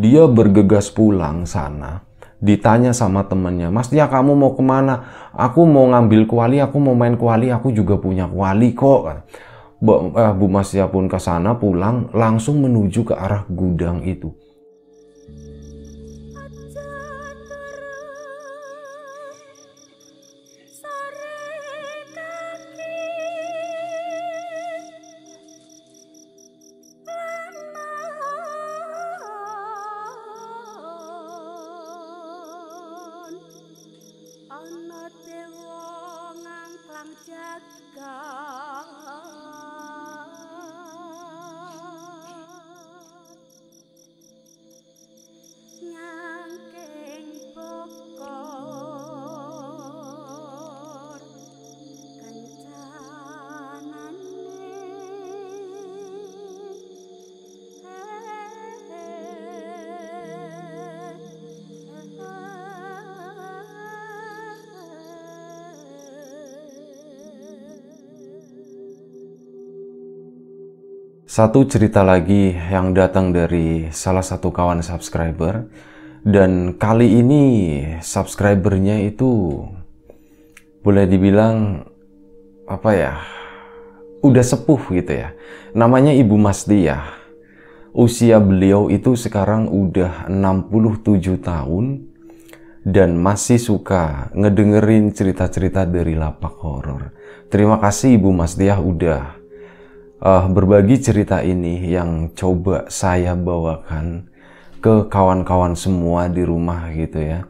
Dia bergegas pulang sana, ditanya sama temennya, Mas dia ya kamu mau kemana? Aku mau ngambil kuali, aku mau main kuali, aku juga punya kuali kok. Kan. Bu, eh, Bu Masya pun ke sana pulang, langsung menuju ke arah gudang itu. Satu cerita lagi yang datang dari salah satu kawan subscriber dan kali ini subscribernya itu boleh dibilang apa ya udah sepuh gitu ya namanya Ibu ya usia beliau itu sekarang udah 67 tahun dan masih suka ngedengerin cerita-cerita dari lapak horor terima kasih Ibu Masdiah udah uh, berbagi cerita ini yang coba saya bawakan ke kawan-kawan semua di rumah gitu ya.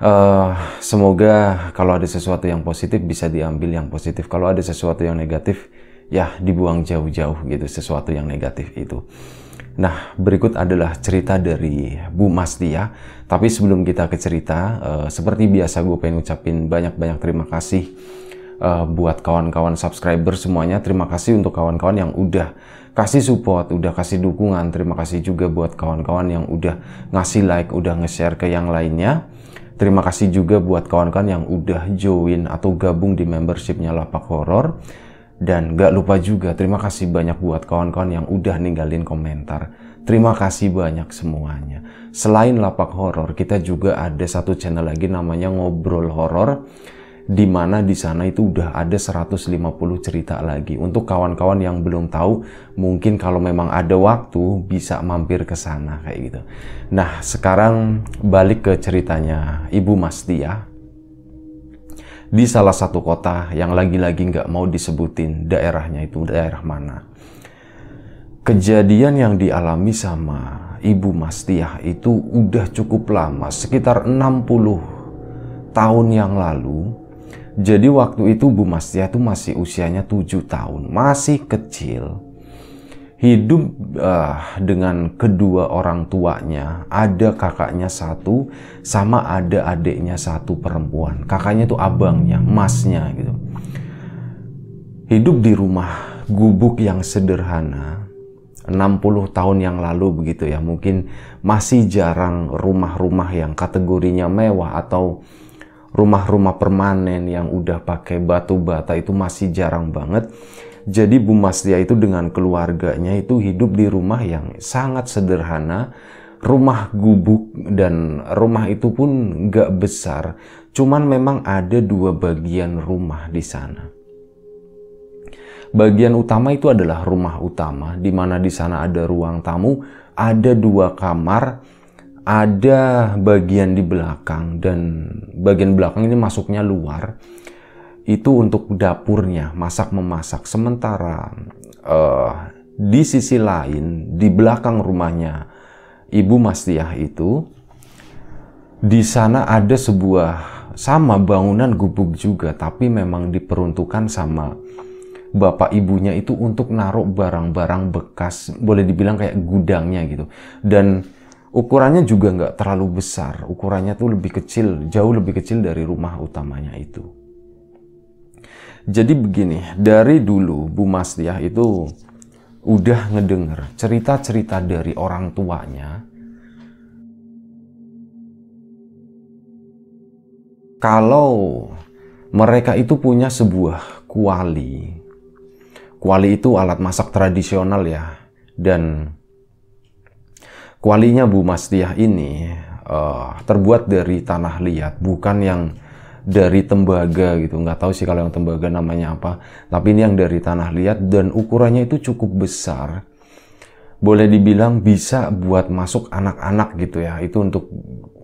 Uh, semoga kalau ada sesuatu yang positif bisa diambil yang positif. Kalau ada sesuatu yang negatif, ya dibuang jauh-jauh gitu sesuatu yang negatif itu. Nah, berikut adalah cerita dari Bu Mastia. Tapi sebelum kita ke cerita, uh, seperti biasa gue pengen ucapin banyak-banyak terima kasih uh, buat kawan-kawan subscriber semuanya. Terima kasih untuk kawan-kawan yang udah kasih support, udah kasih dukungan. Terima kasih juga buat kawan-kawan yang udah ngasih like, udah nge-share ke yang lainnya. Terima kasih juga buat kawan-kawan yang udah join atau gabung di membershipnya Lapak Horor. Dan gak lupa juga terima kasih banyak buat kawan-kawan yang udah ninggalin komentar. Terima kasih banyak semuanya. Selain Lapak Horor, kita juga ada satu channel lagi namanya Ngobrol Horor di mana di sana itu udah ada 150 cerita lagi. Untuk kawan-kawan yang belum tahu, mungkin kalau memang ada waktu bisa mampir ke sana kayak gitu. Nah, sekarang balik ke ceritanya Ibu ya. di salah satu kota yang lagi-lagi nggak mau disebutin daerahnya itu daerah mana. Kejadian yang dialami sama Ibu Mastiah itu udah cukup lama, sekitar 60 tahun yang lalu jadi waktu itu Bu Mastia tuh masih usianya 7 tahun, masih kecil. Hidup uh, dengan kedua orang tuanya, ada kakaknya satu, sama ada adiknya satu perempuan. Kakaknya itu abangnya, masnya gitu. Hidup di rumah gubuk yang sederhana, 60 tahun yang lalu begitu ya mungkin masih jarang rumah-rumah yang kategorinya mewah atau rumah-rumah permanen yang udah pakai batu bata itu masih jarang banget. Jadi Bu Masdia itu dengan keluarganya itu hidup di rumah yang sangat sederhana, rumah gubuk dan rumah itu pun nggak besar, cuman memang ada dua bagian rumah di sana. Bagian utama itu adalah rumah utama, di mana di sana ada ruang tamu, ada dua kamar, ada bagian di belakang dan bagian belakang ini masuknya luar itu untuk dapurnya masak memasak sementara uh, di sisi lain di belakang rumahnya ibu Mastiah itu di sana ada sebuah sama bangunan gubuk juga tapi memang diperuntukkan sama bapak ibunya itu untuk naruh barang-barang bekas boleh dibilang kayak gudangnya gitu dan ukurannya juga nggak terlalu besar. Ukurannya tuh lebih kecil, jauh lebih kecil dari rumah utamanya itu. Jadi begini, dari dulu Bu Masdiah itu udah ngedenger cerita-cerita dari orang tuanya kalau mereka itu punya sebuah kuali. Kuali itu alat masak tradisional ya dan Kualinya Bu Mastiah ini uh, terbuat dari tanah liat, bukan yang dari tembaga gitu. Nggak tahu sih kalau yang tembaga namanya apa. Tapi ini yang dari tanah liat dan ukurannya itu cukup besar. Boleh dibilang bisa buat masuk anak-anak gitu ya. Itu untuk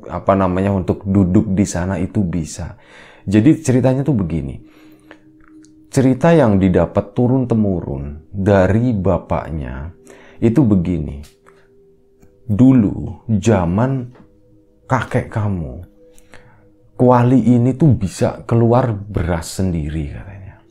apa namanya untuk duduk di sana itu bisa. Jadi ceritanya tuh begini. Cerita yang didapat turun temurun dari bapaknya itu begini dulu zaman kakek kamu kuali ini tuh bisa keluar beras sendiri katanya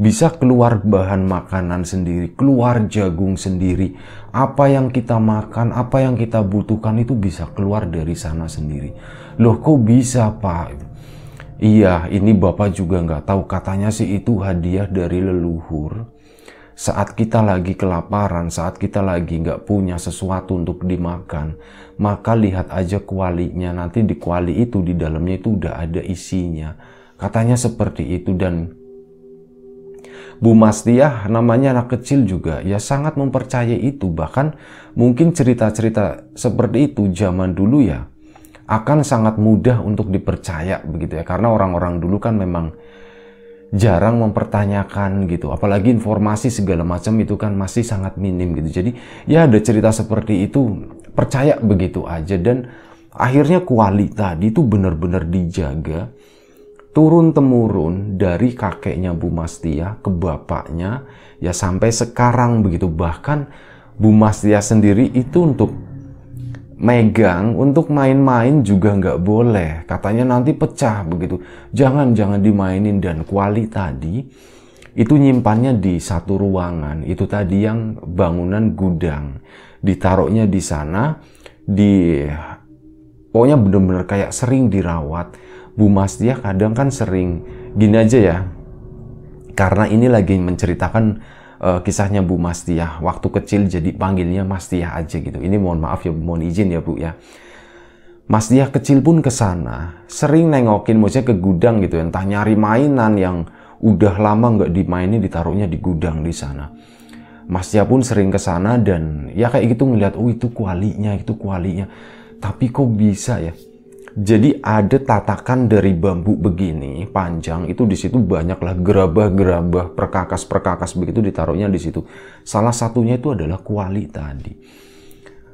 bisa keluar bahan makanan sendiri keluar jagung sendiri apa yang kita makan apa yang kita butuhkan itu bisa keluar dari sana sendiri loh kok bisa pak Iya, ini bapak juga nggak tahu. Katanya sih itu hadiah dari leluhur saat kita lagi kelaparan, saat kita lagi nggak punya sesuatu untuk dimakan, maka lihat aja kualinya. Nanti di kuali itu di dalamnya itu udah ada isinya. Katanya seperti itu dan Bu Mastiah namanya anak kecil juga ya sangat mempercayai itu bahkan mungkin cerita-cerita seperti itu zaman dulu ya akan sangat mudah untuk dipercaya begitu ya karena orang-orang dulu kan memang jarang mempertanyakan gitu. Apalagi informasi segala macam itu kan masih sangat minim gitu. Jadi ya ada cerita seperti itu percaya begitu aja dan akhirnya kuali tadi itu benar-benar dijaga turun temurun dari kakeknya Bu Mastia ke bapaknya ya sampai sekarang begitu bahkan Bu Mastia sendiri itu untuk megang untuk main-main juga nggak boleh. Katanya nanti pecah begitu. Jangan-jangan dimainin dan kuali tadi itu nyimpannya di satu ruangan. Itu tadi yang bangunan gudang. Ditaruhnya di sana di pokoknya bener-bener kayak sering dirawat. Bu Mas Mastia kadang kan sering gini aja ya. Karena ini lagi menceritakan uh, kisahnya Bu Mastiah. Waktu kecil jadi panggilnya Mastiah aja gitu. Ini mohon maaf ya, mohon izin ya Bu ya. Mastiah kecil pun ke sana, sering nengokin maksudnya ke gudang gitu, entah nyari mainan yang udah lama nggak dimainin ditaruhnya di gudang di sana. Mastiah pun sering ke sana dan ya kayak gitu ngeliat, oh itu kualinya, itu kualinya. Tapi kok bisa ya? Jadi ada tatakan dari bambu begini panjang itu di situ banyaklah gerabah-gerabah perkakas-perkakas begitu ditaruhnya di situ. Salah satunya itu adalah kuali tadi.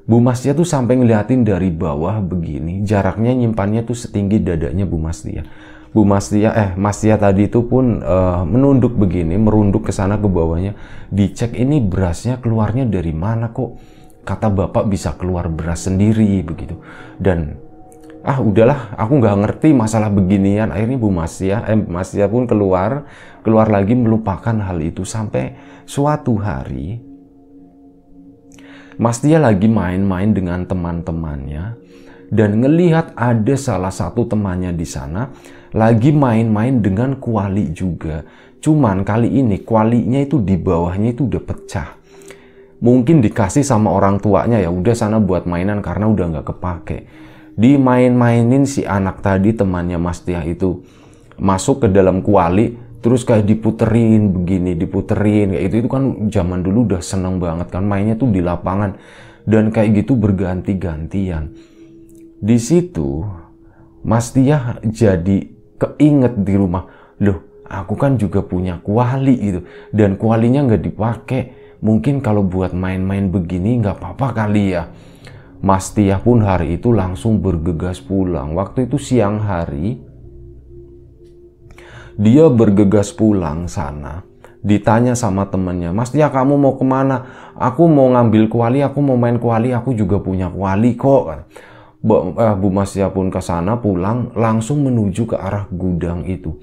Bu Mastia tuh sampai ngeliatin dari bawah begini, jaraknya nyimpannya tuh setinggi dadanya Bu Mastia. Bu Mastia eh Mastia tadi itu pun uh, menunduk begini, merunduk ke sana ke bawahnya. Dicek ini berasnya keluarnya dari mana kok? Kata bapak bisa keluar beras sendiri begitu. Dan ah udahlah aku nggak ngerti masalah beginian akhirnya Bu Masya eh Masya pun keluar keluar lagi melupakan hal itu sampai suatu hari Mas Tia lagi main-main dengan teman-temannya dan ngelihat ada salah satu temannya di sana lagi main-main dengan kuali juga cuman kali ini kualinya itu di bawahnya itu udah pecah mungkin dikasih sama orang tuanya ya udah sana buat mainan karena udah nggak kepake dimain-mainin si anak tadi temannya Mas Tia itu masuk ke dalam kuali terus kayak diputerin begini diputerin kayak itu itu kan zaman dulu udah seneng banget kan mainnya tuh di lapangan dan kayak gitu berganti-gantian di situ Mas Tia jadi keinget di rumah loh aku kan juga punya kuali itu dan kualinya nggak dipakai mungkin kalau buat main-main begini nggak apa-apa kali ya Mas Tia pun hari itu langsung bergegas pulang. Waktu itu siang hari, dia bergegas pulang sana. Ditanya sama temennya, Mas Tia kamu mau kemana? Aku mau ngambil kuali, aku mau main kuali, aku juga punya kuali kok. Bu, eh, Bu Mas Tia pun ke sana pulang, langsung menuju ke arah gudang itu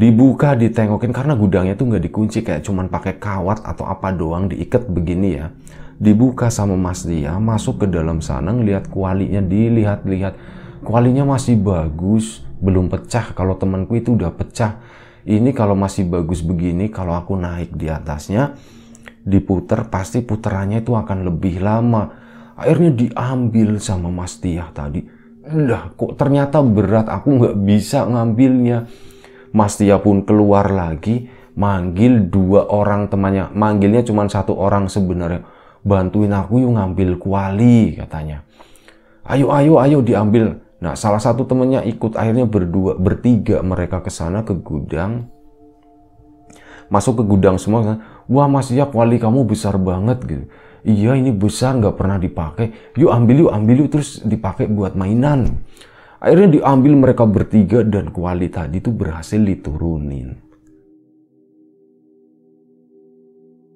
dibuka ditengokin karena gudangnya tuh nggak dikunci kayak cuman pakai kawat atau apa doang diikat begini ya dibuka sama Mas Dia masuk ke dalam sana ngelihat kualinya dilihat-lihat kualinya masih bagus belum pecah kalau temanku itu udah pecah ini kalau masih bagus begini kalau aku naik di atasnya diputer pasti puterannya itu akan lebih lama akhirnya diambil sama Mas Tia tadi lah kok ternyata berat aku nggak bisa ngambilnya Mas Tia pun keluar lagi manggil dua orang temannya manggilnya cuma satu orang sebenarnya bantuin aku yuk ngambil kuali katanya ayo ayo ayo diambil nah salah satu temennya ikut akhirnya berdua bertiga mereka ke sana ke gudang masuk ke gudang semua kan? wah mas ya kuali kamu besar banget gitu iya ini besar nggak pernah dipakai yuk ambil yuk ambil yuk terus dipakai buat mainan akhirnya diambil mereka bertiga dan kuali tadi itu berhasil diturunin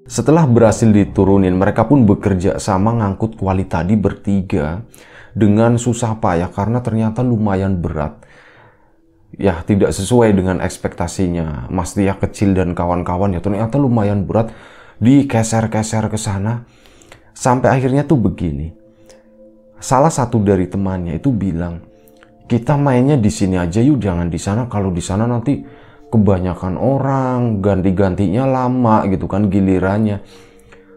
Setelah berhasil diturunin, mereka pun bekerja sama ngangkut kuali tadi bertiga dengan susah payah karena ternyata lumayan berat. Ya, tidak sesuai dengan ekspektasinya. Mas Tia kecil dan kawan-kawan ya ternyata lumayan berat di dikeser-keser ke sana. Sampai akhirnya tuh begini. Salah satu dari temannya itu bilang, "Kita mainnya di sini aja yuk, jangan di sana. Kalau di sana nanti kebanyakan orang, ganti-gantinya lama gitu kan gilirannya.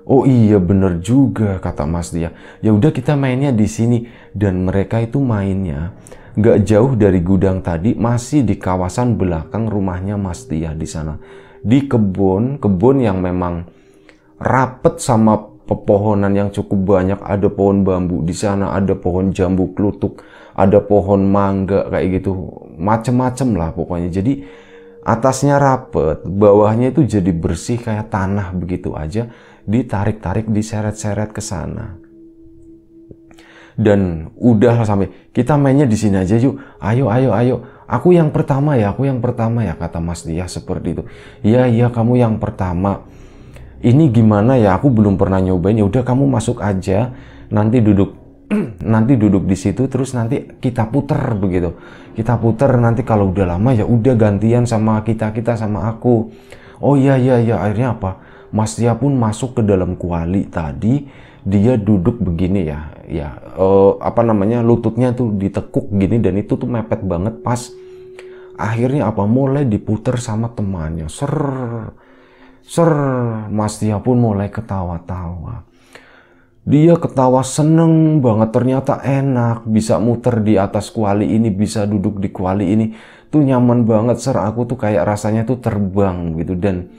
Oh iya bener juga kata Mas dia. Ya udah kita mainnya di sini dan mereka itu mainnya nggak jauh dari gudang tadi masih di kawasan belakang rumahnya Mas dia di sana di kebun kebun yang memang rapet sama pepohonan yang cukup banyak ada pohon bambu di sana ada pohon jambu klutuk ada pohon mangga kayak gitu macem-macem lah pokoknya jadi atasnya rapet, bawahnya itu jadi bersih kayak tanah begitu aja, ditarik-tarik, diseret-seret ke sana. Dan udah sampai kita mainnya di sini aja yuk. Ayo, ayo, ayo. Aku yang pertama ya, aku yang pertama ya kata Mas Dia seperti itu. Iya, iya kamu yang pertama. Ini gimana ya? Aku belum pernah nyobain. Ya udah kamu masuk aja. Nanti duduk nanti duduk di situ terus nanti kita puter begitu kita puter nanti kalau udah lama ya udah gantian sama kita kita sama aku oh iya iya iya akhirnya apa Mas Tia pun masuk ke dalam kuali tadi dia duduk begini ya ya uh, apa namanya lututnya tuh ditekuk gini dan itu tuh mepet banget pas akhirnya apa mulai diputer sama temannya ser ser Mas Tia pun mulai ketawa-tawa dia ketawa seneng banget, ternyata enak, bisa muter di atas kuali ini, bisa duduk di kuali ini. Tuh nyaman banget, ser. Aku tuh kayak rasanya tuh terbang gitu. Dan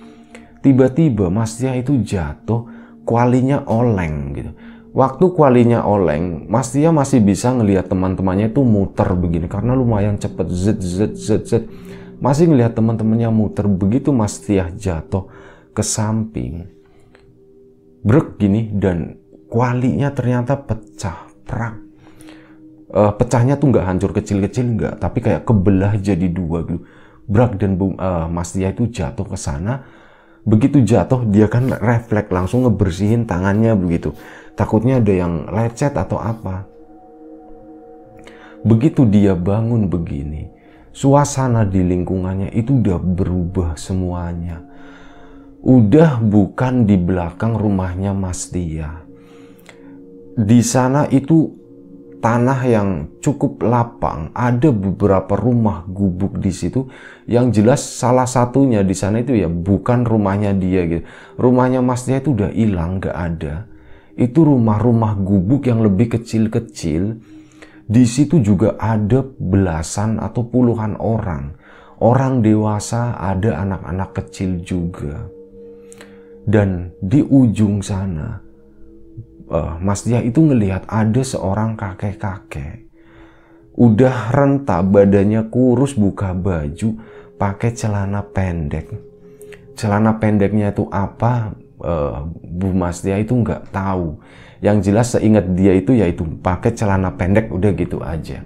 tiba-tiba Mas Tia itu jatuh, kualinya oleng gitu. Waktu kualinya oleng, Mas Tia masih bisa ngelihat teman-temannya itu muter begini. Karena lumayan cepet, zet, zet, zet, zet. Masih ngelihat teman-temannya muter. Begitu Mas Tia jatuh ke samping, brek gini dan kualinya ternyata pecah perang uh, eh, pecahnya tuh nggak hancur kecil-kecil nggak tapi kayak kebelah jadi dua gitu Brak dan bung uh, eh, Mas dia itu jatuh ke sana begitu jatuh dia kan refleks langsung ngebersihin tangannya begitu takutnya ada yang lecet atau apa begitu dia bangun begini suasana di lingkungannya itu udah berubah semuanya udah bukan di belakang rumahnya Mas Tia di sana itu tanah yang cukup lapang, ada beberapa rumah gubuk di situ yang jelas salah satunya di sana itu ya bukan rumahnya dia gitu. Rumahnya masnya itu udah hilang, nggak ada. Itu rumah-rumah gubuk yang lebih kecil-kecil. Di situ juga ada belasan atau puluhan orang. Orang dewasa, ada anak-anak kecil juga. Dan di ujung sana uh, Mas Diah itu ngelihat ada seorang kakek-kakek udah renta badannya kurus buka baju pakai celana pendek celana pendeknya itu apa uh, Bu Mas Diah itu nggak tahu yang jelas seingat dia itu yaitu pakai celana pendek udah gitu aja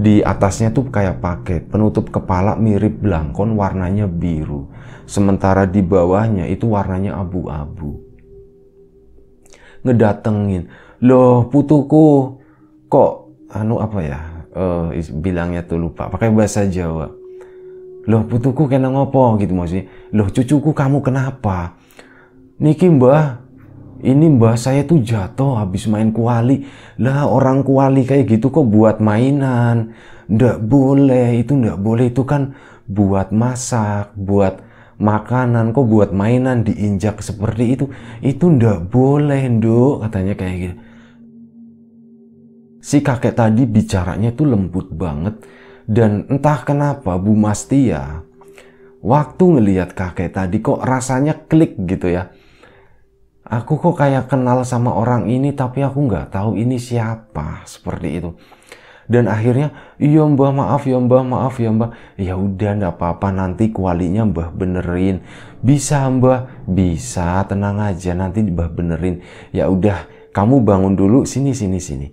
di atasnya tuh kayak pakai penutup kepala mirip blangkon warnanya biru sementara di bawahnya itu warnanya abu-abu ngedatengin loh putuku kok anu apa ya uh, bilangnya tuh lupa pakai bahasa Jawa loh putuku kena ngopo gitu maksudnya loh cucuku kamu kenapa Niki mbah ini mbah saya tuh jatuh habis main kuali lah orang kuali kayak gitu kok buat mainan ndak boleh itu ndak boleh itu kan buat masak buat makanan kok buat mainan diinjak seperti itu itu ndak boleh dok katanya kayak gitu si kakek tadi bicaranya tuh lembut banget dan entah kenapa Bu Mastia waktu ngelihat kakek tadi kok rasanya klik gitu ya aku kok kayak kenal sama orang ini tapi aku nggak tahu ini siapa seperti itu dan akhirnya iya mbah maaf ya mbah maaf ya mbah ya udah ndak apa-apa nanti kualinya mbah benerin bisa mbah bisa tenang aja nanti mbah benerin ya udah kamu bangun dulu sini sini sini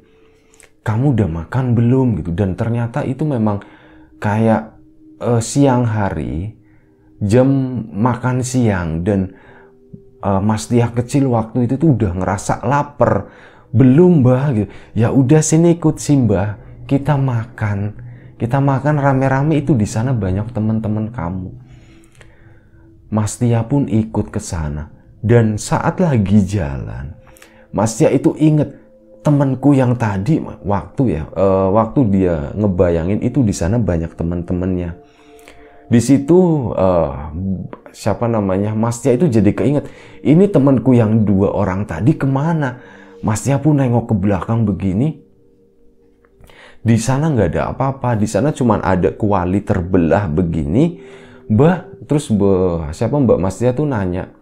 kamu udah makan belum gitu dan ternyata itu memang kayak uh, siang hari jam makan siang dan uh, Mas dia kecil waktu itu tuh udah ngerasa lapar belum mbah gitu ya udah sini ikut simbah kita makan, kita makan rame-rame itu di sana banyak teman-teman kamu. Mas Tia pun ikut ke sana dan saat lagi jalan, Mas Tia itu inget temanku yang tadi waktu ya, eh, waktu dia ngebayangin itu di sana banyak teman-temannya. Di situ uh, siapa namanya Mas Tia itu jadi keinget, ini temanku yang dua orang tadi kemana? Mas Tia pun nengok ke belakang begini, di sana nggak ada apa-apa, di sana cuman ada kuali terbelah begini. Bah, terus bah, siapa Mbak Mas dia tuh nanya,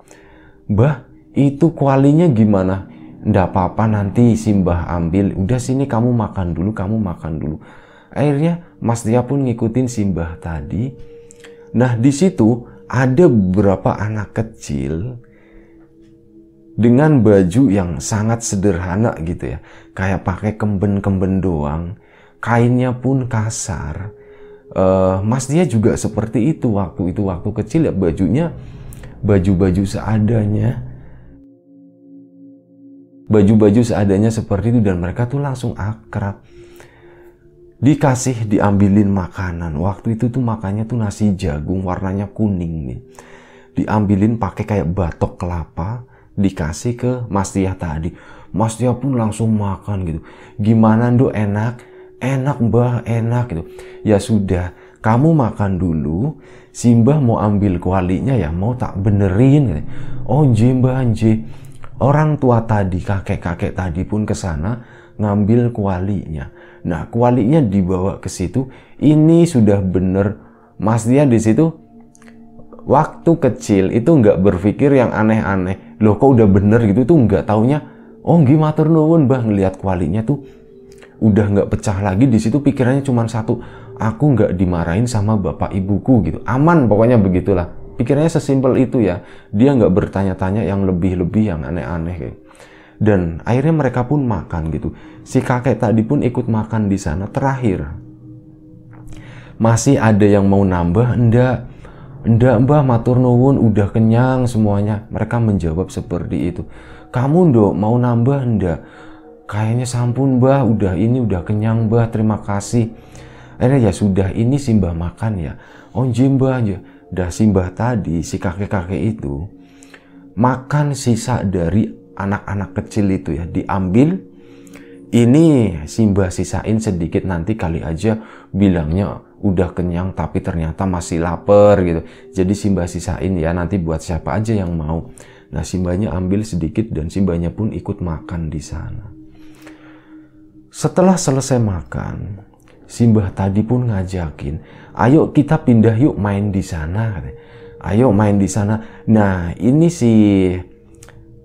Bah, itu kualinya gimana? Ndak apa-apa nanti Simbah ambil. Udah sini kamu makan dulu, kamu makan dulu. Akhirnya Mas dia pun ngikutin Simbah tadi. Nah di situ ada beberapa anak kecil dengan baju yang sangat sederhana gitu ya. Kayak pakai kemben-kemben doang kainnya pun kasar. Uh, mas dia juga seperti itu waktu itu waktu kecil ya bajunya baju-baju seadanya baju-baju seadanya seperti itu dan mereka tuh langsung akrab dikasih diambilin makanan waktu itu tuh makannya tuh nasi jagung warnanya kuning nih diambilin pakai kayak batok kelapa dikasih ke Mas Tia tadi Mas Tia pun langsung makan gitu gimana do enak enak mbah enak gitu ya sudah kamu makan dulu simbah mau ambil kualinya ya mau tak benerin gitu. oh nje mbah nje orang tua tadi kakek-kakek tadi pun kesana ngambil kualinya nah kualinya dibawa ke situ ini sudah bener Mas dia di situ waktu kecil itu nggak berpikir yang aneh-aneh loh kok udah bener gitu itu nggak taunya oh gimana nuwun bah ngelihat kualinya tuh udah nggak pecah lagi di situ pikirannya cuma satu aku nggak dimarahin sama bapak ibuku gitu aman pokoknya begitulah pikirannya sesimpel itu ya dia nggak bertanya-tanya yang lebih-lebih yang aneh-aneh kayak dan akhirnya mereka pun makan gitu si kakek tadi pun ikut makan di sana terakhir masih ada yang mau nambah enggak Ndak mbah matur nuwun udah kenyang semuanya. Mereka menjawab seperti itu. Kamu ndok mau nambah ndak? kayaknya sampun mbah udah ini udah kenyang mbah terima kasih akhirnya ya sudah ini simbah makan ya Oh mbah aja dah simbah tadi si kakek-kakek itu makan sisa dari anak-anak kecil itu ya diambil ini simbah sisain sedikit nanti kali aja bilangnya udah kenyang tapi ternyata masih lapar gitu jadi simbah sisain ya nanti buat siapa aja yang mau nah simbahnya ambil sedikit dan simbahnya pun ikut makan di sana setelah selesai makan, Simbah tadi pun ngajakin, ayo kita pindah yuk main di sana. Ayo main di sana. Nah ini si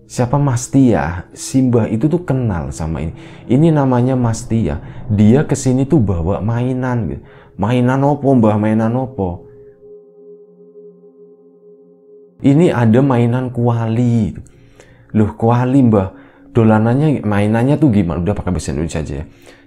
siapa Mas Tia, Simbah itu tuh kenal sama ini. Ini namanya Mas Tia. Dia kesini tuh bawa mainan. Gitu. Mainan opo mbah, mainan opo. Ini ada mainan kuali. Gitu. Loh kuali mbah, dolanannya mainannya tuh gimana udah pakai bahasa Indonesia aja ya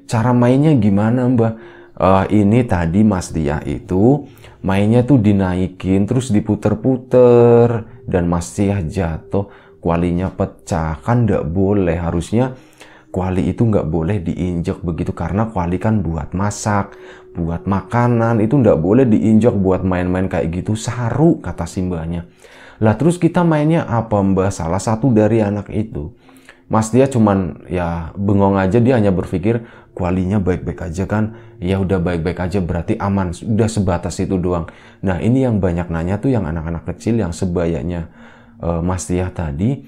cara mainnya gimana mbak uh, eh, ini tadi Mas Diah itu mainnya tuh dinaikin terus diputer-puter dan Mas Dia jatuh kualinya pecah kan nggak boleh harusnya kuali itu nggak boleh diinjak begitu karena kuali kan buat masak buat makanan itu ndak boleh diinjak buat main-main kayak gitu saru kata simbahnya lah terus kita mainnya apa Mbah? salah satu dari anak itu Mas dia cuman ya bengong aja dia hanya berpikir kualinya baik-baik aja kan ya udah baik-baik aja berarti aman sudah sebatas itu doang nah ini yang banyak nanya tuh yang anak-anak kecil yang sebayanya uh, Mas Tia tadi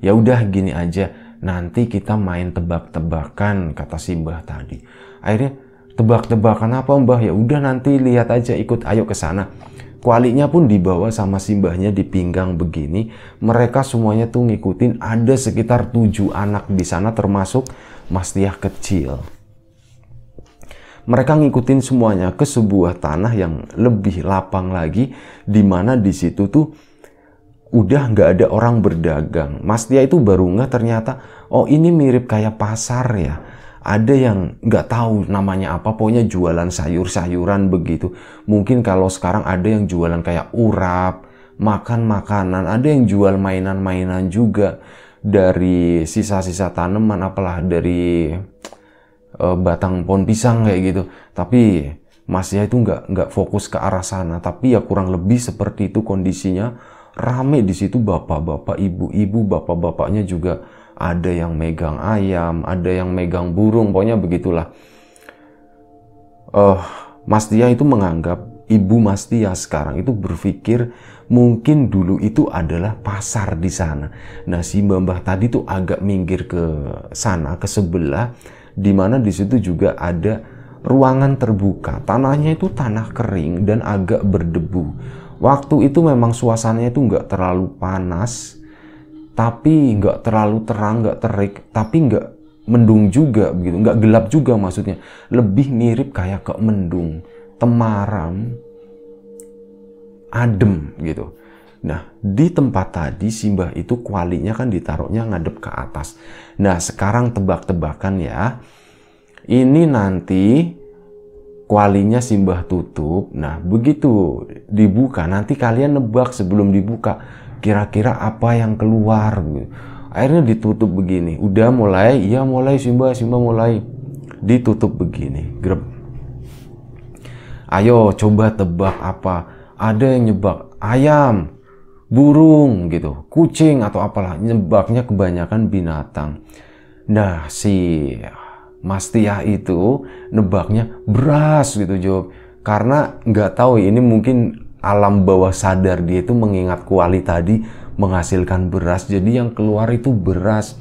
ya udah gini aja nanti kita main tebak-tebakan kata si Mbah tadi akhirnya tebak-tebakan apa Mbah ya udah nanti lihat aja ikut ayo ke sana Kualinya pun dibawa sama simbahnya di pinggang begini. Mereka semuanya tuh ngikutin ada sekitar tujuh anak di sana termasuk Mas Tiah kecil. Mereka ngikutin semuanya ke sebuah tanah yang lebih lapang lagi di mana di situ tuh udah nggak ada orang berdagang. Mas Tia itu baru nggak ternyata, oh ini mirip kayak pasar ya ada yang nggak tahu namanya apa, pokoknya jualan sayur-sayuran begitu. Mungkin kalau sekarang ada yang jualan kayak urap, makan makanan, ada yang jual mainan-mainan juga dari sisa-sisa tanaman, apalah dari uh, batang pohon pisang kayak gitu. Tapi masnya itu nggak nggak fokus ke arah sana, tapi ya kurang lebih seperti itu kondisinya. Rame di situ bapak-bapak, ibu-ibu, bapak-bapaknya juga ada yang megang ayam, ada yang megang burung, pokoknya begitulah. Uh, Mas Dia itu menganggap ibu Mas Dia sekarang itu berpikir mungkin dulu itu adalah pasar di sana. Nah si Mbah tadi tuh agak minggir ke sana, ke sebelah, di mana di situ juga ada ruangan terbuka. Tanahnya itu tanah kering dan agak berdebu. Waktu itu memang suasananya itu nggak terlalu panas, tapi nggak terlalu terang, nggak terik, tapi nggak mendung juga begitu, nggak gelap juga maksudnya. Lebih mirip kayak ke mendung, temaram, adem gitu. Nah, di tempat tadi Simbah itu kualinya kan ditaruhnya ngadep ke atas. Nah, sekarang tebak-tebakan ya. Ini nanti kualinya Simbah tutup. Nah, begitu dibuka nanti kalian nebak sebelum dibuka kira-kira apa yang keluar gitu. akhirnya ditutup begini udah mulai ya mulai Simba Simba mulai ditutup begini grep ayo coba tebak apa ada yang nyebak ayam burung gitu kucing atau apalah nyebaknya kebanyakan binatang nah si mastia itu nebaknya beras gitu jawab karena nggak tahu ini mungkin alam bawah sadar dia itu mengingat kuali tadi menghasilkan beras. Jadi yang keluar itu beras.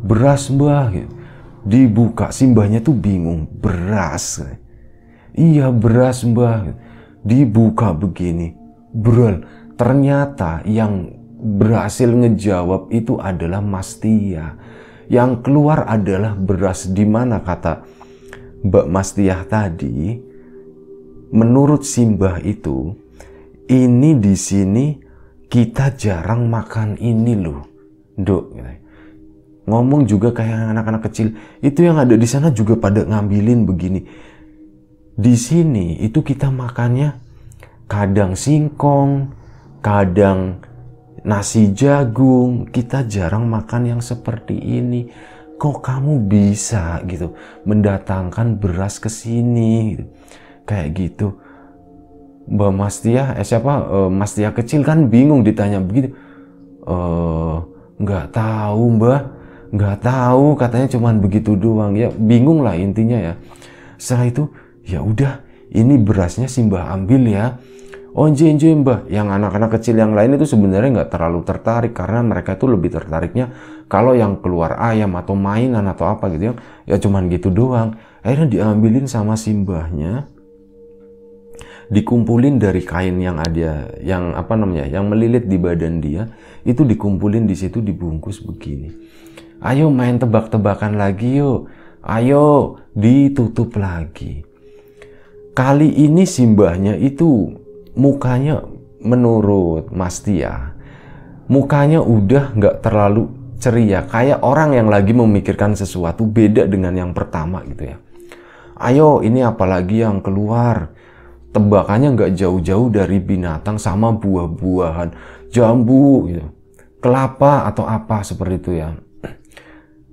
Beras mbah. Dibuka simbahnya tuh bingung. Beras. Iya beras mbah. Dibuka begini. Brol. Ternyata yang berhasil ngejawab itu adalah Mas Tia. Yang keluar adalah beras. Di mana kata Mbak Mas Tia tadi, menurut Simbah itu ini di sini kita jarang makan ini loh, dok. Ngomong juga kayak anak-anak kecil, itu yang ada di sana juga pada ngambilin begini. Di sini itu kita makannya kadang singkong, kadang nasi jagung, kita jarang makan yang seperti ini. Kok kamu bisa gitu mendatangkan beras ke sini gitu. kayak gitu Mbak Mas Tia, eh siapa uh, Mas Tia kecil kan bingung ditanya begitu. Eh nggak tahu Mbak, nggak tahu katanya cuman begitu doang ya bingung lah intinya ya. Setelah itu ya udah ini berasnya si Mbak ambil ya. Onje oh, onje Mbah, yang anak-anak kecil yang lain itu sebenarnya nggak terlalu tertarik karena mereka itu lebih tertariknya kalau yang keluar ayam atau mainan atau apa gitu ya, ya cuman gitu doang. Akhirnya diambilin sama simbahnya dikumpulin dari kain yang ada yang apa namanya yang melilit di badan dia itu dikumpulin di situ dibungkus begini ayo main tebak-tebakan lagi yuk ayo ditutup lagi kali ini simbahnya itu mukanya menurut Mas Tia mukanya udah nggak terlalu ceria kayak orang yang lagi memikirkan sesuatu beda dengan yang pertama gitu ya ayo ini apalagi yang keluar tebakannya nggak jauh-jauh dari binatang sama buah-buahan, jambu, gitu. kelapa atau apa seperti itu ya.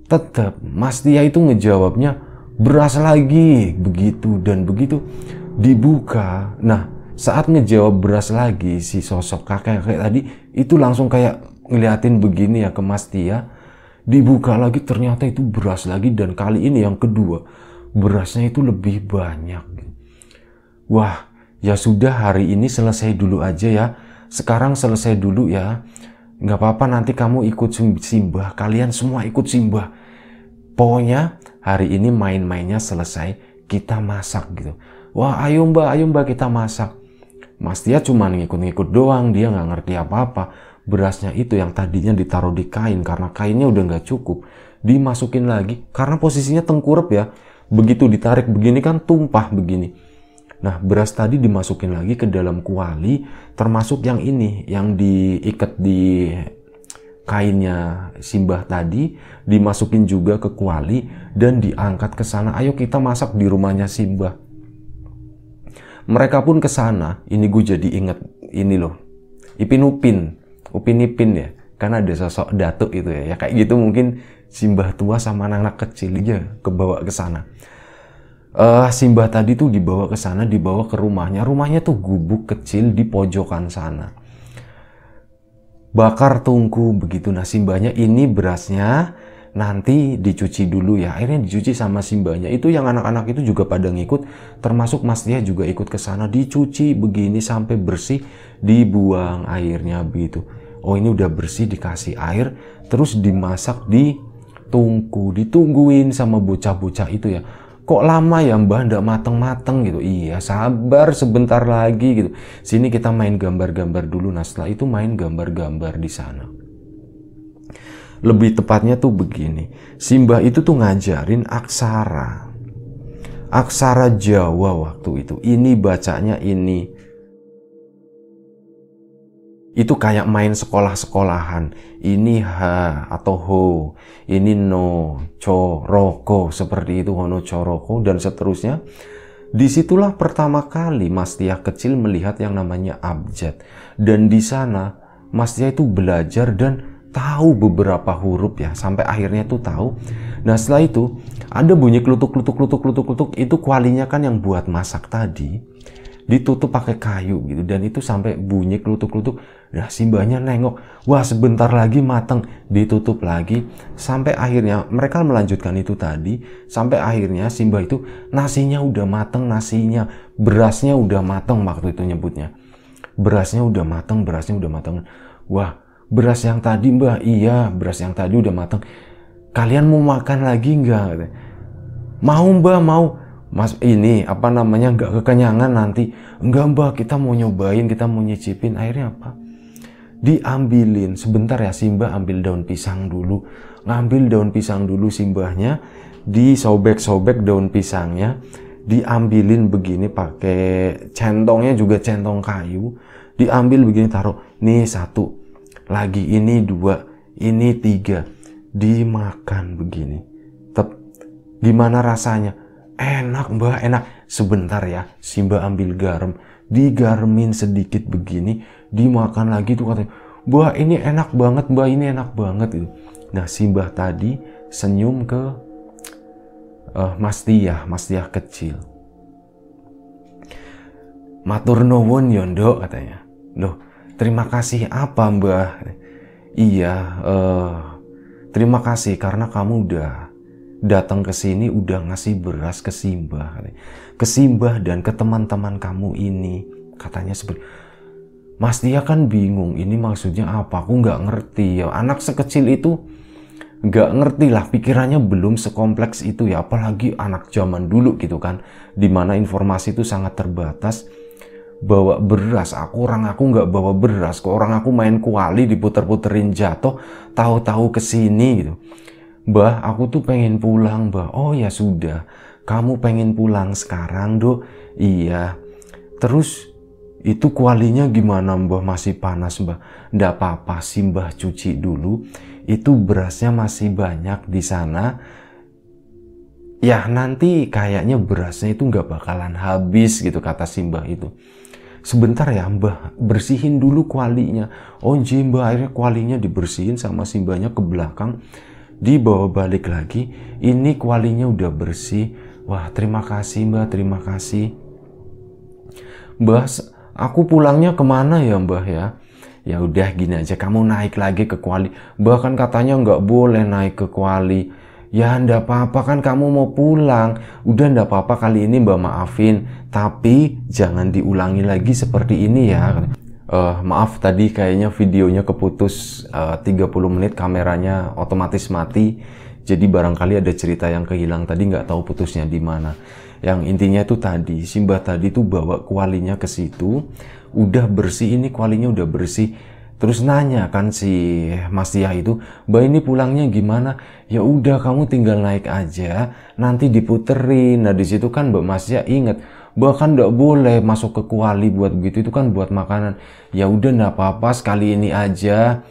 Tetap Mas Tia itu ngejawabnya beras lagi begitu dan begitu dibuka. Nah saat ngejawab beras lagi si sosok kakek kayak tadi itu langsung kayak ngeliatin begini ya ke Mas Tia. Dibuka lagi ternyata itu beras lagi dan kali ini yang kedua berasnya itu lebih banyak. Wah, ya sudah hari ini selesai dulu aja ya sekarang selesai dulu ya nggak apa-apa nanti kamu ikut simbah kalian semua ikut simbah pokoknya hari ini main-mainnya selesai kita masak gitu wah ayo mbak ayo mbak kita masak Mas Tia cuma ngikut-ngikut doang dia nggak ngerti apa-apa berasnya itu yang tadinya ditaruh di kain karena kainnya udah nggak cukup dimasukin lagi karena posisinya tengkurep ya begitu ditarik begini kan tumpah begini Nah, beras tadi dimasukin lagi ke dalam kuali, termasuk yang ini, yang diikat di kainnya Simbah tadi, dimasukin juga ke kuali dan diangkat ke sana. Ayo kita masak di rumahnya Simbah. Mereka pun ke sana. Ini gue jadi inget ini loh. Ipin Upin, Upin Ipin ya. Karena ada sosok datuk itu ya. ya kayak gitu mungkin Simbah tua sama anak-anak kecil aja kebawa ke sana uh, eh, Simbah tadi tuh dibawa ke sana, dibawa ke rumahnya. Rumahnya tuh gubuk kecil di pojokan sana. Bakar tungku begitu. Nah, Simbahnya ini berasnya nanti dicuci dulu ya. Akhirnya dicuci sama Simbahnya. Itu yang anak-anak itu juga pada ngikut, termasuk Mas dia juga ikut ke sana dicuci begini sampai bersih, dibuang airnya begitu. Oh, ini udah bersih dikasih air, terus dimasak di tungku, ditungguin sama bocah-bocah itu ya kok lama ya mbah ndak mateng-mateng gitu iya sabar sebentar lagi gitu sini kita main gambar-gambar dulu nah setelah itu main gambar-gambar di sana lebih tepatnya tuh begini Simba itu tuh ngajarin aksara aksara Jawa waktu itu ini bacanya ini itu kayak main sekolah-sekolahan. Ini ha atau ho, ini no, co, roko, seperti itu hono co, roko, dan seterusnya. Disitulah pertama kali Mas Tia kecil melihat yang namanya abjad. Dan di sana Mas Tia itu belajar dan tahu beberapa huruf ya sampai akhirnya itu tahu. Nah setelah itu ada bunyi klutuk kelutuk kelutuk kelutuk kelutuk itu kualinya kan yang buat masak tadi ditutup pakai kayu gitu dan itu sampai bunyi kelutuk-kelutuk nah simbahnya nengok wah sebentar lagi mateng ditutup lagi sampai akhirnya mereka melanjutkan itu tadi sampai akhirnya simbah itu nasinya udah mateng nasinya berasnya udah mateng waktu itu nyebutnya berasnya udah mateng berasnya udah mateng wah beras yang tadi mbah iya beras yang tadi udah mateng kalian mau makan lagi enggak mau mbah mau Mas ini apa namanya nggak kekenyangan nanti nggak mbak kita mau nyobain kita mau nyicipin akhirnya apa diambilin sebentar ya Simba ambil daun pisang dulu ngambil daun pisang dulu Simbahnya disobek-sobek daun pisangnya diambilin begini pakai centongnya juga centong kayu diambil begini taruh nih satu lagi ini dua ini tiga dimakan begini Tep, gimana rasanya Enak mbak enak. Sebentar ya, si mbak ambil garam. Digarmin sedikit begini, dimakan lagi tuh katanya. mbak ini enak banget, mbak ini enak banget. Gitu. Nah si mbak tadi senyum ke uh, Mas Tiah, Mas Tiah kecil. Matur nuwun yondo ya, katanya. Loh, terima kasih apa mbak Iya, uh, terima kasih karena kamu udah datang ke sini udah ngasih beras ke Simbah Ke Simbah dan ke teman-teman kamu ini katanya seperti Mas dia kan bingung ini maksudnya apa aku nggak ngerti ya anak sekecil itu nggak ngerti lah pikirannya belum sekompleks itu ya apalagi anak zaman dulu gitu kan dimana informasi itu sangat terbatas bawa beras aku orang aku nggak bawa beras kok orang aku main kuali diputer-puterin jatuh tahu-tahu kesini gitu Mbah, aku tuh pengen pulang, Mbah. Oh ya sudah, kamu pengen pulang sekarang, Dok? Iya. Terus itu kualinya gimana Mbah masih panas Mbah? Ndak apa-apa sih Mbah cuci dulu. Itu berasnya masih banyak di sana. Ya nanti kayaknya berasnya itu nggak bakalan habis gitu kata Simbah itu. Sebentar ya Mbah bersihin dulu kualinya. Oh Mbah akhirnya kualinya dibersihin sama Simbahnya ke belakang dibawa balik lagi ini kualinya udah bersih wah terima kasih mbak, terima kasih mbah aku pulangnya kemana ya mbah ya ya udah gini aja kamu naik lagi ke kuali bahkan katanya nggak boleh naik ke kuali ya ndak apa-apa kan kamu mau pulang udah ndak apa-apa kali ini mbak maafin tapi jangan diulangi lagi seperti ini ya uh, maaf tadi kayaknya videonya keputus eh, uh, 30 menit kameranya otomatis mati jadi barangkali ada cerita yang kehilang tadi nggak tahu putusnya di mana yang intinya itu tadi Simbah tadi tuh bawa kualinya ke situ udah bersih ini kualinya udah bersih terus nanya kan si Mas Tia itu Mbak ini pulangnya gimana ya udah kamu tinggal naik aja nanti diputerin nah disitu kan Mbak Mas Tia inget bahkan gak boleh masuk ke kuali buat begitu itu kan buat makanan ya udah gak apa-apa sekali ini aja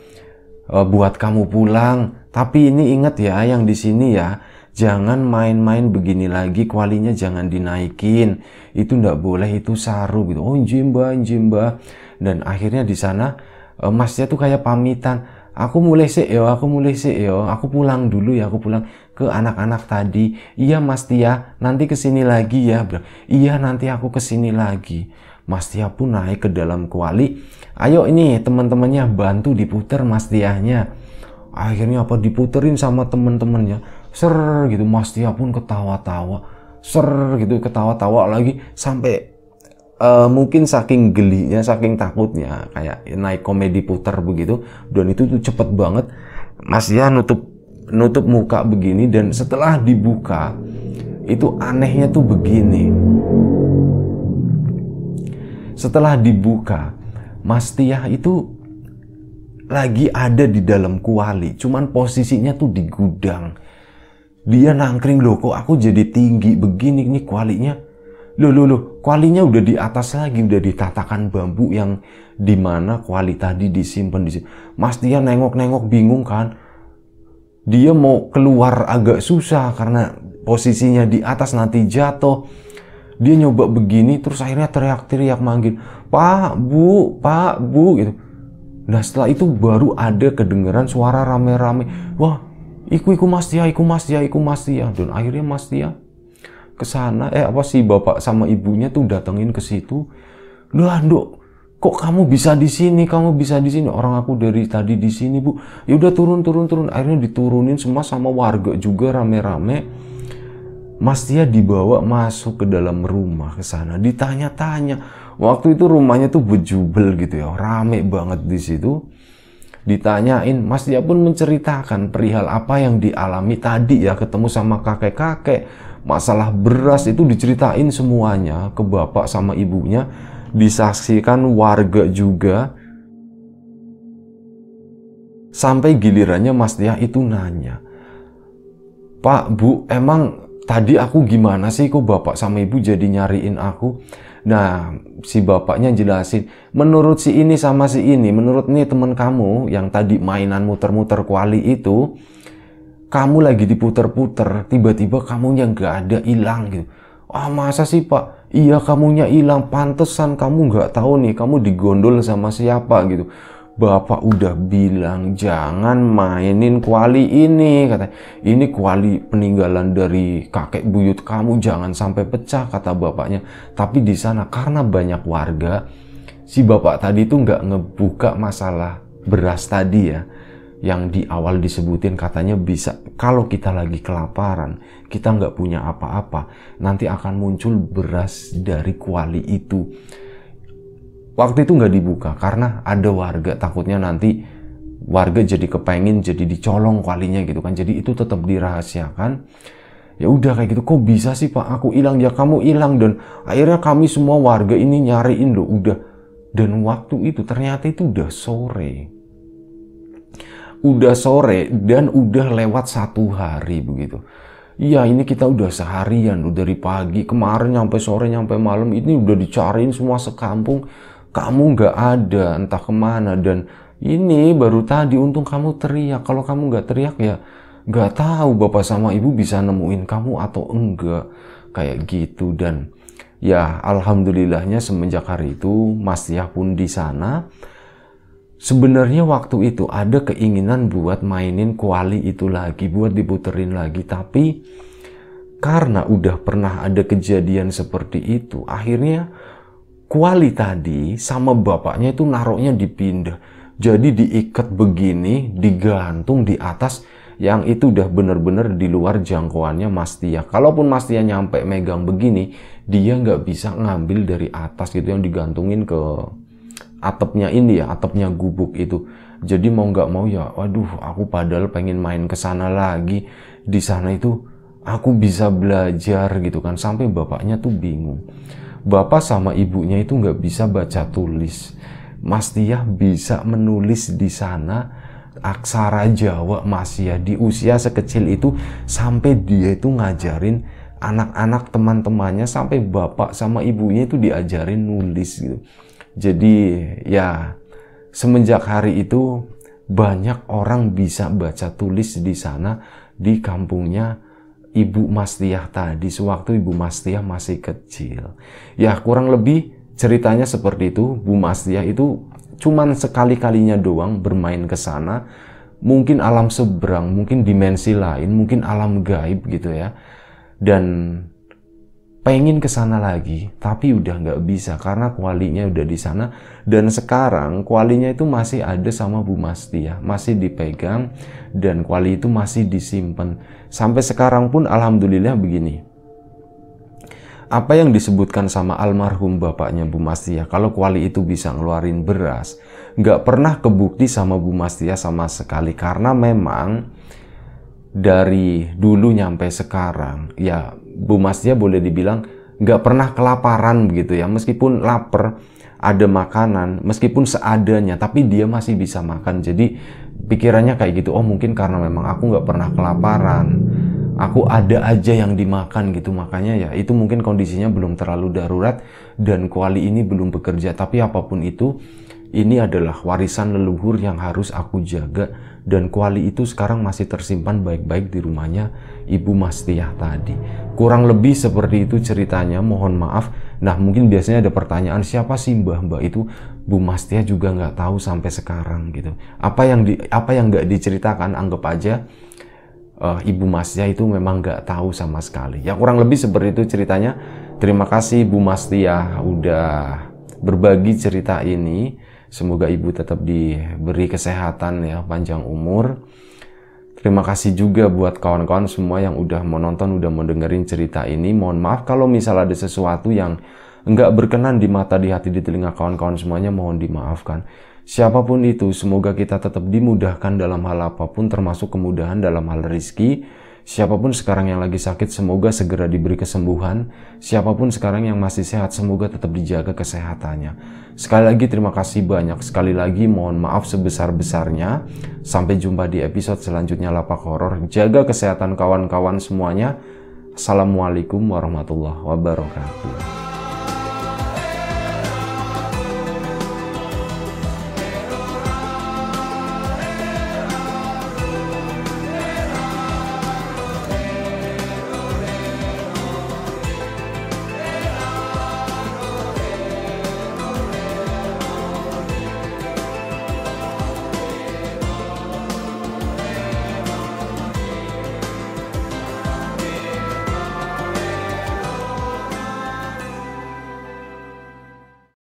eh, buat kamu pulang tapi ini ingat ya yang di sini ya jangan main-main begini lagi kualinya jangan dinaikin itu ndak boleh itu saru gitu oh jimba jimba dan akhirnya di sana e, masnya tuh kayak pamitan aku mulai sih yo aku mulai sih yo aku pulang dulu ya aku pulang ke anak-anak tadi, iya Mas Tia, nanti kesini lagi ya. Iya nanti aku kesini lagi. Mas Tia pun naik ke dalam kuali. Ayo ini teman-temannya bantu diputer Mas nya, Akhirnya apa diputerin sama teman-temannya. Ser gitu Mas Tia pun ketawa-tawa. Ser gitu ketawa-tawa lagi sampai uh, mungkin saking gelinya, saking takutnya kayak naik komedi putar begitu dan itu tuh cepet banget Mas Tia nutup nutup muka begini dan setelah dibuka itu anehnya tuh begini. Setelah dibuka, Mas Tiah itu lagi ada di dalam kuali, cuman posisinya tuh di gudang. Dia nangkring loh kok aku jadi tinggi begini nih kualinya. Loh loh loh, kualinya udah di atas lagi, udah ditatakan bambu yang dimana kuali tadi disimpan di sini. Mas Tiah nengok-nengok bingung kan dia mau keluar agak susah karena posisinya di atas nanti jatuh dia nyoba begini terus akhirnya teriak-teriak manggil pak bu pak bu gitu nah setelah itu baru ada kedengaran suara rame-rame wah iku iku mas dia iku mas dia iku mas dia dan akhirnya mas dia kesana eh apa sih bapak sama ibunya tuh datengin ke situ Nah, dok kok kamu bisa di sini, kamu bisa di sini. Orang aku dari tadi di sini, Bu. Ya udah turun turun turun. Akhirnya diturunin semua sama warga juga rame-rame. Mas dia dibawa masuk ke dalam rumah ke sana, ditanya-tanya. Waktu itu rumahnya tuh bejubel gitu ya, rame banget di situ. Ditanyain, Mas dia pun menceritakan perihal apa yang dialami tadi ya, ketemu sama kakek-kakek. Masalah beras itu diceritain semuanya ke bapak sama ibunya disaksikan warga juga sampai gilirannya Mas Tia itu nanya Pak Bu emang tadi aku gimana sih kok bapak sama ibu jadi nyariin aku Nah, si bapaknya jelasin, menurut si ini sama si ini, menurut nih teman kamu yang tadi mainan muter-muter kuali itu, kamu lagi diputer-puter, tiba-tiba kamu yang gak ada hilang gitu. Ah masa sih pak? Iya kamunya hilang, pantesan kamu nggak tahu nih kamu digondol sama siapa gitu. Bapak udah bilang jangan mainin kuali ini kata. Ini kuali peninggalan dari kakek buyut kamu jangan sampai pecah kata bapaknya. Tapi di sana karena banyak warga si bapak tadi itu nggak ngebuka masalah beras tadi ya yang di awal disebutin katanya bisa kalau kita lagi kelaparan kita nggak punya apa-apa, nanti akan muncul beras dari kuali itu. Waktu itu nggak dibuka karena ada warga takutnya nanti warga jadi kepengin jadi dicolong kualinya gitu kan. Jadi itu tetap dirahasiakan. Ya udah kayak gitu, kok bisa sih Pak aku hilang ya kamu hilang dan akhirnya kami semua warga ini nyariin loh udah dan waktu itu ternyata itu udah sore udah sore dan udah lewat satu hari begitu. Iya ini kita udah seharian loh dari pagi kemarin sampai sore sampai malam ini udah dicariin semua sekampung kamu nggak ada entah kemana dan ini baru tadi untung kamu teriak kalau kamu nggak teriak ya nggak tahu bapak sama ibu bisa nemuin kamu atau enggak kayak gitu dan ya alhamdulillahnya semenjak hari itu Mas Yah pun di sana Sebenarnya waktu itu ada keinginan buat mainin kuali itu lagi, buat diputerin lagi, tapi karena udah pernah ada kejadian seperti itu, akhirnya kuali tadi sama bapaknya itu naruhnya dipindah. Jadi diikat begini, digantung di atas yang itu udah bener-bener di luar jangkauannya Mas Tia. Kalaupun Mas Tia nyampe megang begini, dia nggak bisa ngambil dari atas gitu yang digantungin ke atapnya ini ya, atapnya gubuk itu. Jadi mau nggak mau ya, waduh, aku padahal pengen main ke sana lagi. Di sana itu aku bisa belajar gitu kan. Sampai bapaknya tuh bingung. Bapak sama ibunya itu nggak bisa baca tulis. Mas Tiah bisa menulis di sana aksara Jawa masih ya di usia sekecil itu sampai dia itu ngajarin anak-anak teman-temannya sampai bapak sama ibunya itu diajarin nulis gitu jadi ya semenjak hari itu banyak orang bisa baca tulis di sana di kampungnya Ibu Mastiah tadi sewaktu Ibu Mastiah masih kecil. Ya kurang lebih ceritanya seperti itu. Bu Mastiah itu cuman sekali-kalinya doang bermain ke sana. Mungkin alam seberang, mungkin dimensi lain, mungkin alam gaib gitu ya. Dan pengen ke sana lagi, tapi udah nggak bisa karena kualinya udah di sana dan sekarang kualinya itu masih ada sama Bu ya masih dipegang dan kuali itu masih disimpan. Sampai sekarang pun alhamdulillah begini. Apa yang disebutkan sama almarhum bapaknya Bu Mastia, ya, kalau kuali itu bisa ngeluarin beras, nggak pernah kebukti sama Bu Mastia ya sama sekali karena memang dari dulu nyampe sekarang ya Bu Masnya boleh dibilang nggak pernah kelaparan begitu ya. Meskipun lapar, ada makanan, meskipun seadanya, tapi dia masih bisa makan. Jadi pikirannya kayak gitu, oh mungkin karena memang aku nggak pernah kelaparan. Aku ada aja yang dimakan gitu, makanya ya itu mungkin kondisinya belum terlalu darurat dan kuali ini belum bekerja. Tapi apapun itu, ini adalah warisan leluhur yang harus aku jaga dan kuali itu sekarang masih tersimpan baik-baik di rumahnya Ibu Mastiah tadi. Kurang lebih seperti itu ceritanya, mohon maaf. Nah mungkin biasanya ada pertanyaan siapa sih mbah mbak itu Bu Mastia juga nggak tahu sampai sekarang gitu. Apa yang di, apa yang nggak diceritakan anggap aja uh, Ibu Mastia itu memang nggak tahu sama sekali. Ya kurang lebih seperti itu ceritanya. Terima kasih Bu Mastia udah berbagi cerita ini. Semoga Ibu tetap diberi kesehatan ya panjang umur. Terima kasih juga buat kawan-kawan semua yang udah menonton, udah mau cerita ini. Mohon maaf kalau misalnya ada sesuatu yang nggak berkenan di mata, di hati, di telinga kawan-kawan semuanya, mohon dimaafkan. Siapapun itu, semoga kita tetap dimudahkan dalam hal apapun, termasuk kemudahan dalam hal rezeki. Siapapun sekarang yang lagi sakit, semoga segera diberi kesembuhan. Siapapun sekarang yang masih sehat, semoga tetap dijaga kesehatannya. Sekali lagi, terima kasih banyak. Sekali lagi, mohon maaf sebesar-besarnya. Sampai jumpa di episode selanjutnya, Lapak Horor. Jaga kesehatan kawan-kawan semuanya. Assalamualaikum warahmatullahi wabarakatuh.